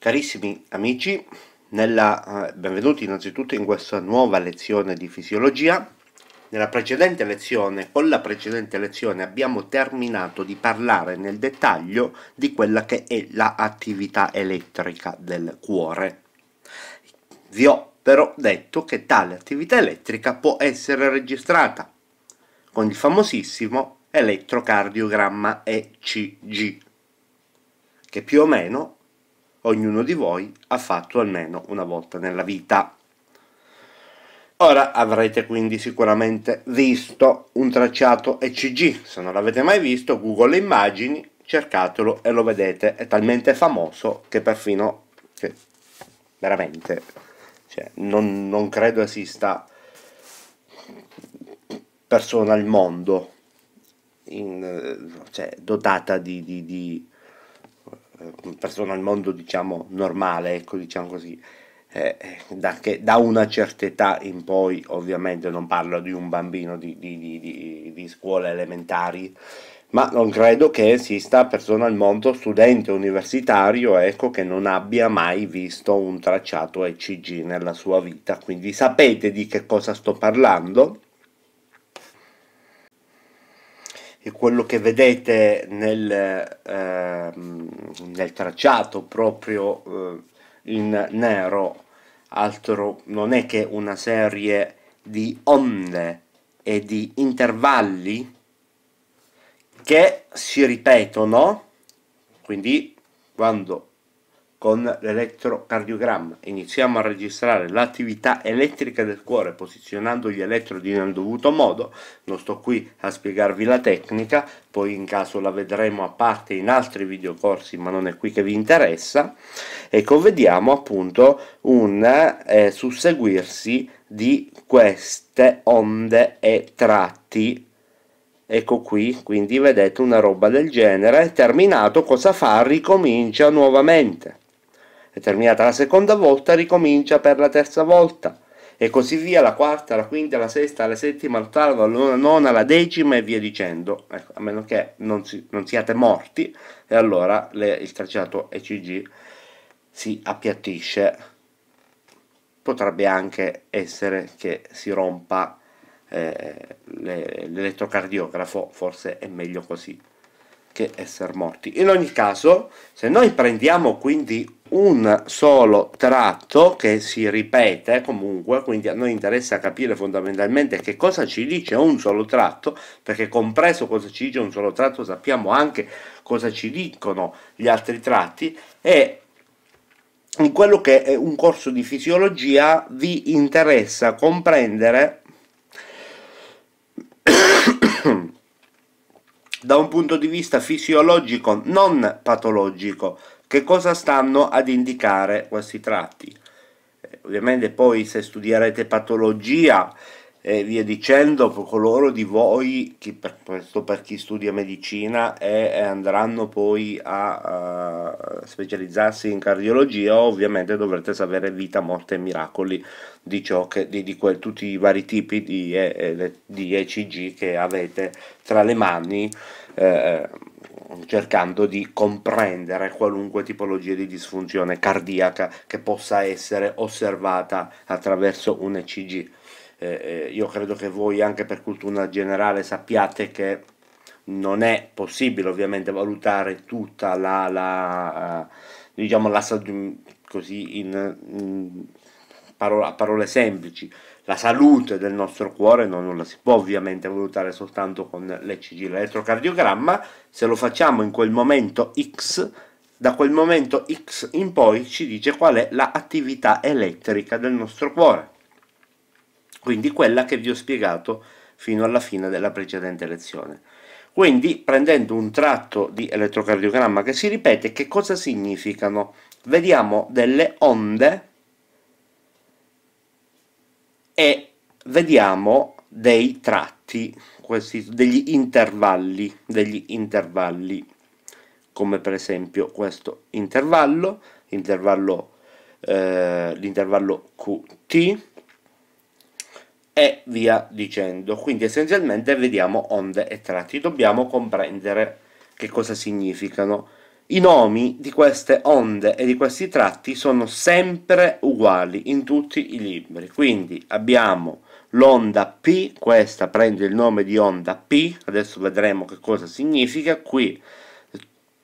Carissimi amici, nella, eh, benvenuti innanzitutto in questa nuova lezione di fisiologia. Nella precedente lezione, con la precedente lezione, abbiamo terminato di parlare nel dettaglio di quella che è l'attività elettrica del cuore. Vi ho però detto che tale attività elettrica può essere registrata con il famosissimo elettrocardiogramma ECG, che più o meno ognuno di voi ha fatto almeno una volta nella vita. Ora avrete quindi sicuramente visto un tracciato ECG, se non l'avete mai visto Google Immagini, cercatelo e lo vedete, è talmente famoso che perfino, che veramente, cioè, non, non credo esista persona al mondo in, cioè, dotata di, di, di eh, persona al mondo diciamo normale, ecco diciamo così, eh, eh, da, che, da, una certa età in poi, ovviamente non parlo di un bambino di, di, di, di scuole elementari, ma non credo che esista persona al mondo, studente universitario, ecco, che non abbia mai visto un tracciato ECG nella sua vita. Quindi sapete di che cosa sto parlando? quello che vedete nel, eh, nel tracciato proprio eh, in nero altro non è che una serie di onde e di intervalli che si ripetono quindi quando con l'elettrocardiogramma. Iniziamo a registrare l'attività elettrica del cuore posizionando gli elettrodi nel dovuto modo. Non sto qui a spiegarvi la tecnica, poi in caso la vedremo a parte in altri videocorsi, ma non è qui che vi interessa. Ecco, vediamo appunto un eh, susseguirsi di queste onde e tratti ecco qui quindi vedete una roba del genere terminato cosa fa ricomincia nuovamente e terminata la seconda volta ricomincia per la terza volta e così via la quarta, la quinta, la sesta, la settima, l'ottava, la nona, la decima e via dicendo ecco, a meno che non, si, non siate morti e allora le, il tracciato ECG si appiattisce potrebbe anche essere che si rompa eh, l'elettrocardiografo forse è meglio così che essere morti in ogni caso se noi prendiamo quindi un solo tratto che si ripete comunque, quindi a noi interessa capire fondamentalmente che cosa ci dice un solo tratto, perché compreso cosa ci dice un solo tratto sappiamo anche cosa ci dicono gli altri tratti e in quello che è un corso di fisiologia vi interessa comprendere da un punto di vista fisiologico non patologico che cosa stanno ad indicare questi tratti. Eh, ovviamente poi se studierete patologia e eh, via dicendo, coloro di voi, che per, questo per chi studia medicina e, andranno poi a, a specializzarsi in cardiologia, ovviamente dovrete sapere vita, morte e miracoli di, ciò che, di, di quel, tutti i vari tipi di, eh, eh, di, ECG che avete tra le mani. Eh, cercando di comprendere qualunque tipologia di disfunzione cardiaca che possa essere osservata attraverso un ECG. Eh, eh, io credo che voi anche per cultura generale sappiate che non è possibile ovviamente valutare tutta la, la diciamo la così in, in parola, parole semplici la salute del nostro cuore no, non la si può ovviamente valutare soltanto con l'ECG, l'elettrocardiogramma, se lo facciamo in quel momento X, da quel momento X in poi ci dice qual è l'attività elettrica del nostro cuore, quindi quella che vi ho spiegato fino alla fine della precedente lezione. Quindi prendendo un tratto di elettrocardiogramma che si ripete, che cosa significano? Vediamo delle onde e vediamo dei tratti, questi, degli intervalli, degli intervalli, come per esempio questo intervallo, intervallo l'intervallo eh, QT e via dicendo. Quindi essenzialmente vediamo onde e tratti, dobbiamo comprendere che cosa significano i nomi di queste onde e di questi tratti sono sempre uguali in tutti i libri, quindi abbiamo l'onda P, questa prende il nome di onda P, adesso vedremo che cosa significa, qui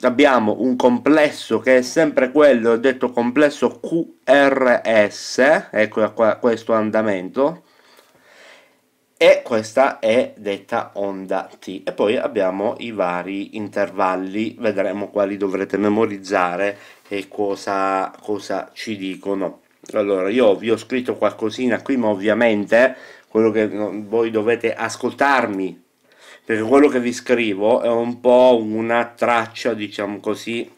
abbiamo un complesso che è sempre quello, ho detto complesso QRS, ecco qua questo andamento, e questa è detta onda t e poi abbiamo i vari intervalli vedremo quali dovrete memorizzare e cosa, cosa ci dicono allora io vi ho scritto qualcosina qui ma ovviamente quello che voi dovete ascoltarmi perché quello che vi scrivo è un po' una traccia diciamo così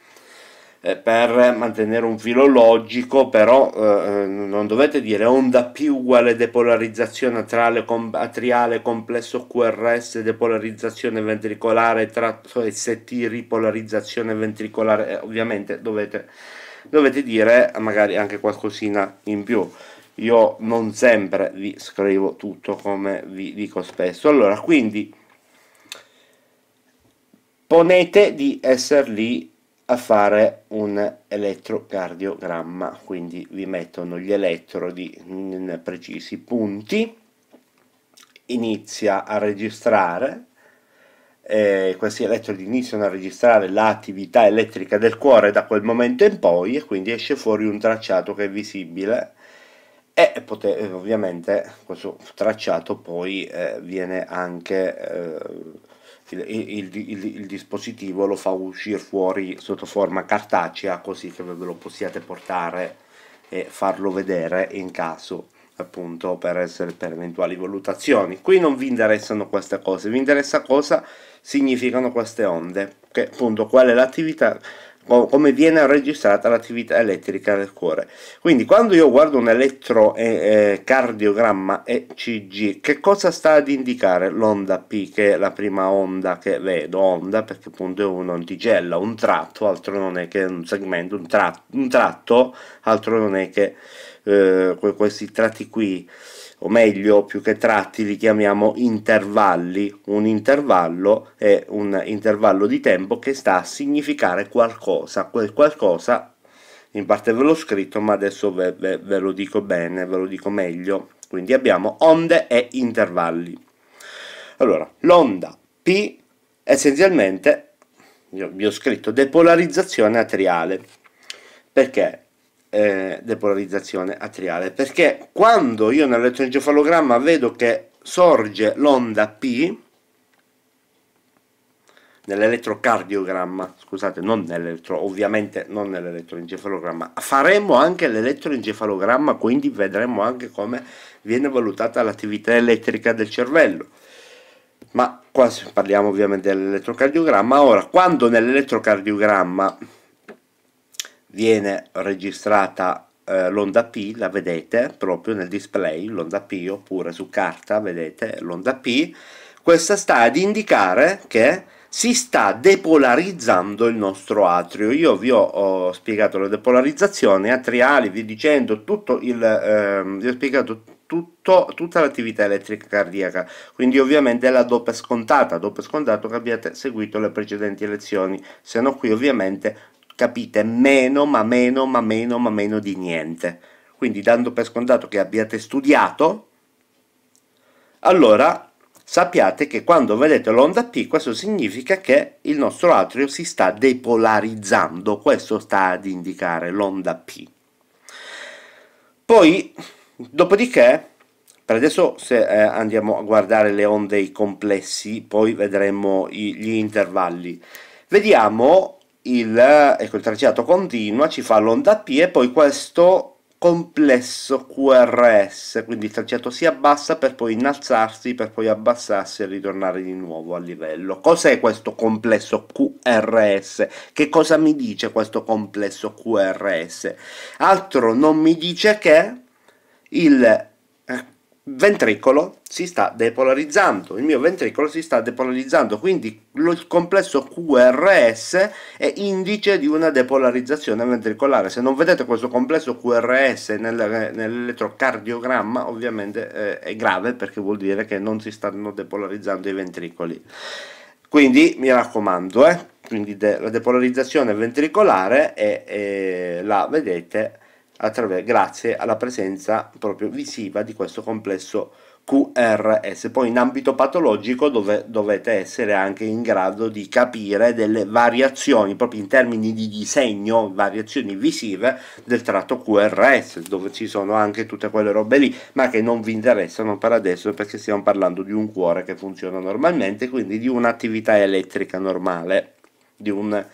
eh, per mantenere un filo logico, però eh, eh, non dovete dire onda P uguale depolarizzazione atriale, com atriale complesso QRS, depolarizzazione ventricolare, tratto ST, ripolarizzazione ventricolare, eh, ovviamente dovete, dovete dire magari anche qualcosina in più. Io non sempre vi scrivo tutto come vi dico spesso. Allora, quindi ponete di essere lì a fare un elettrocardiogramma, quindi vi mettono gli elettrodi in precisi punti, inizia a registrare, eh, questi elettrodi iniziano a registrare l'attività elettrica del cuore da quel momento in poi e quindi esce fuori un tracciato che è visibile e ovviamente questo tracciato poi eh, viene anche... Eh, il, il, il, il, dispositivo lo fa uscire fuori sotto forma cartacea così che ve lo possiate portare e farlo vedere in caso appunto per, essere, per eventuali valutazioni qui non vi interessano queste cose vi interessa cosa significano queste onde che appunto qual è l'attività come viene registrata l'attività elettrica del cuore. Quindi quando io guardo un elettrocardiogramma eh, eh, ECG, che cosa sta ad indicare l'onda P, che è la prima onda che vedo, onda perché appunto è un'ontigella, un tratto, altro non è che un segmento, un, tratto, un tratto altro non è che eh, questi tratti qui o meglio più che tratti li chiamiamo intervalli. Un intervallo è un intervallo di tempo che sta a significare qualcosa, quel qualcosa in parte ve l'ho scritto ma adesso ve, ve, ve lo dico bene, ve lo dico meglio. Quindi abbiamo onde e intervalli. Allora, l'onda P essenzialmente, io vi ho scritto depolarizzazione atriale, perché eh, depolarizzazione atriale perché quando io nell'elettroencefalogramma vedo che sorge l'onda P nell'elettrocardiogramma, scusate, non nell'elettro, ovviamente non nell'elettroencefalogramma, faremo anche l'elettroencefalogramma, quindi vedremo anche come viene valutata l'attività elettrica del cervello. Ma qua parliamo ovviamente dell'elettrocardiogramma, ora quando nell'elettrocardiogramma viene registrata eh, l'onda P, la vedete proprio nel display, l'onda P oppure su carta vedete l'onda P, questa sta ad indicare che si sta depolarizzando il nostro atrio. Io vi ho, ho spiegato la depolarizzazione atriali, vi dicendo tutto il... Ehm, vi ho spiegato tutto, tutta l'attività elettrica cardiaca, quindi ovviamente la doppia scontata, dopo scontato che abbiate seguito le precedenti lezioni, se no qui ovviamente capite meno ma meno ma meno ma meno di niente quindi dando per scontato che abbiate studiato allora sappiate che quando vedete l'onda P questo significa che il nostro atrio si sta depolarizzando questo sta ad indicare l'onda P poi dopodiché per adesso se eh, andiamo a guardare le onde i complessi poi vedremo i, gli intervalli vediamo il, eh, ecco, il tracciato continua, ci fa l'onda P e poi questo complesso QRS, quindi il tracciato si abbassa per poi innalzarsi, per poi abbassarsi e ritornare di nuovo al livello. Cos'è questo complesso QRS? Che cosa mi dice questo complesso QRS? Altro non mi dice che il ventricolo si sta depolarizzando, il mio ventricolo si sta depolarizzando, quindi il complesso QRS è indice di una depolarizzazione ventricolare. Se non vedete questo complesso QRS nel, nell'elettrocardiogramma, ovviamente eh, è grave perché vuol dire che non si stanno depolarizzando i ventricoli. Quindi mi raccomando, eh, quindi de la depolarizzazione ventricolare è, la vedete grazie alla presenza proprio visiva di questo complesso QRS. Poi in ambito patologico dove, dovete essere anche in grado di capire delle variazioni, proprio in termini di disegno, variazioni visive del tratto QRS, dove ci sono anche tutte quelle robe lì, ma che non vi interessano per adesso perché stiamo parlando di un cuore che funziona normalmente, quindi di un'attività elettrica normale, di un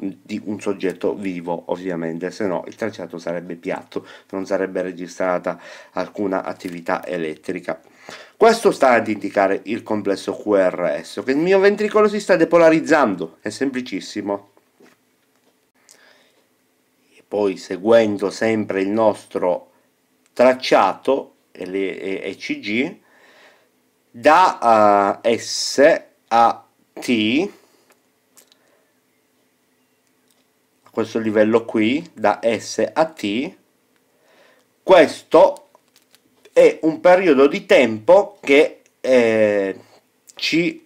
di un soggetto vivo ovviamente se no il tracciato sarebbe piatto non sarebbe registrata alcuna attività elettrica questo sta ad indicare il complesso QRS che il mio ventricolo si sta depolarizzando è semplicissimo e poi seguendo sempre il nostro tracciato ECG da uh, S a T questo livello qui da S a T questo è un periodo di tempo che eh, ci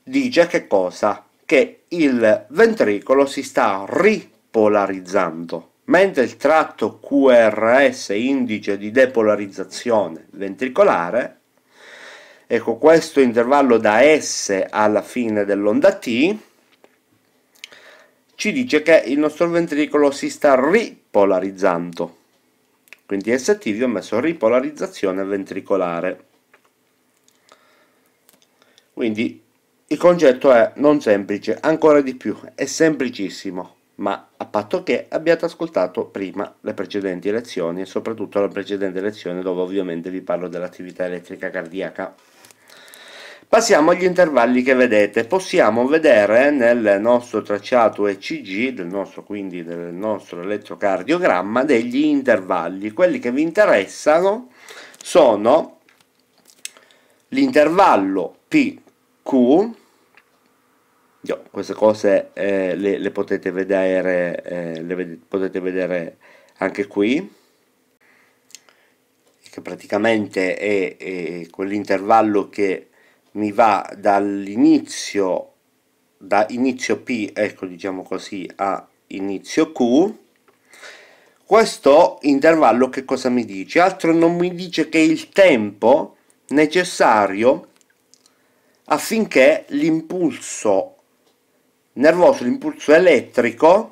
dice che cosa? Che il ventricolo si sta ripolarizzando, mentre il tratto QRS, indice di depolarizzazione ventricolare, ecco questo intervallo da S alla fine dell'onda T, ci dice che il nostro ventricolo si sta ripolarizzando. Quindi ST vi ho messo ripolarizzazione ventricolare. Quindi il concetto è non semplice, ancora di più, è semplicissimo, ma a patto che abbiate ascoltato prima le precedenti lezioni e soprattutto la precedente lezione dove ovviamente vi parlo dell'attività elettrica cardiaca. Passiamo agli intervalli che vedete, possiamo vedere nel nostro tracciato ECG, del nostro, quindi del nostro elettrocardiogramma, degli intervalli. Quelli che vi interessano sono l'intervallo PQ, Io, queste cose eh, le, le, potete vedere, eh, le ved potete vedere anche qui, che praticamente è, è quell'intervallo che mi va dall'inizio da inizio P ecco diciamo così a inizio Q questo intervallo che cosa mi dice? altro non mi dice che il tempo necessario affinché l'impulso nervoso, l'impulso elettrico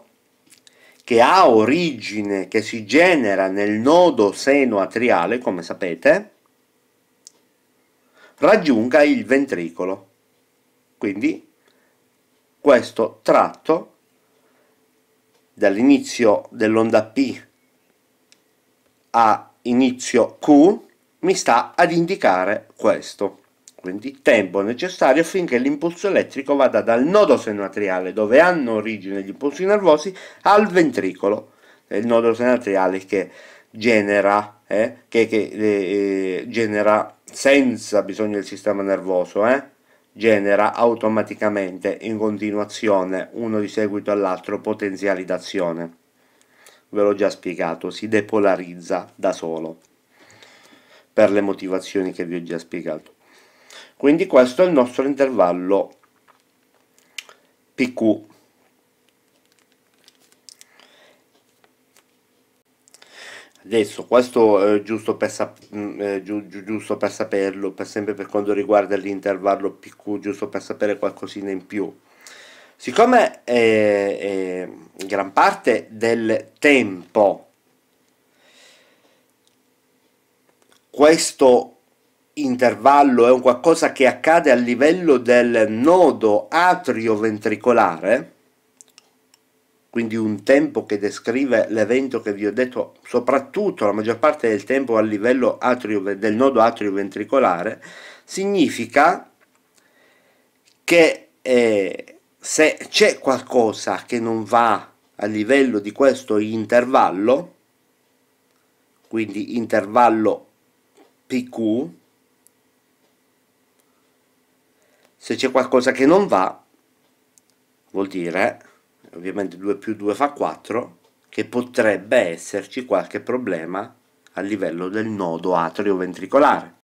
che ha origine, che si genera nel nodo seno atriale come sapete raggiunga il ventricolo. Quindi questo tratto dall'inizio dell'onda P a inizio Q mi sta ad indicare questo quindi tempo necessario finché l'impulso elettrico vada dal nodo senatriale dove hanno origine gli impulsi nervosi al ventricolo il nodo senatriale che genera, eh, che, che, eh, eh genera senza bisogno del sistema nervoso, eh, genera automaticamente in continuazione uno di seguito all'altro potenziali d'azione. Ve l'ho già spiegato, si depolarizza da solo per le motivazioni che vi ho già spiegato. Quindi questo è il nostro intervallo PQ Adesso, questo è eh, giusto, per mm, eh, giu giusto, per saperlo, per sempre per quanto riguarda l'intervallo PQ, giusto per sapere qualcosina in più. Siccome eh, gran parte del tempo questo intervallo è un qualcosa che accade a livello del nodo atrioventricolare, quindi un tempo che descrive l'evento che vi ho detto soprattutto la maggior parte del tempo a livello atrio, del nodo atrioventricolare, significa che eh, se c'è qualcosa che non va a livello di questo intervallo, quindi intervallo PQ, se c'è qualcosa che non va, vuol dire ovviamente 2 più 2 fa 4, che potrebbe esserci qualche problema a livello del nodo atrioventricolare.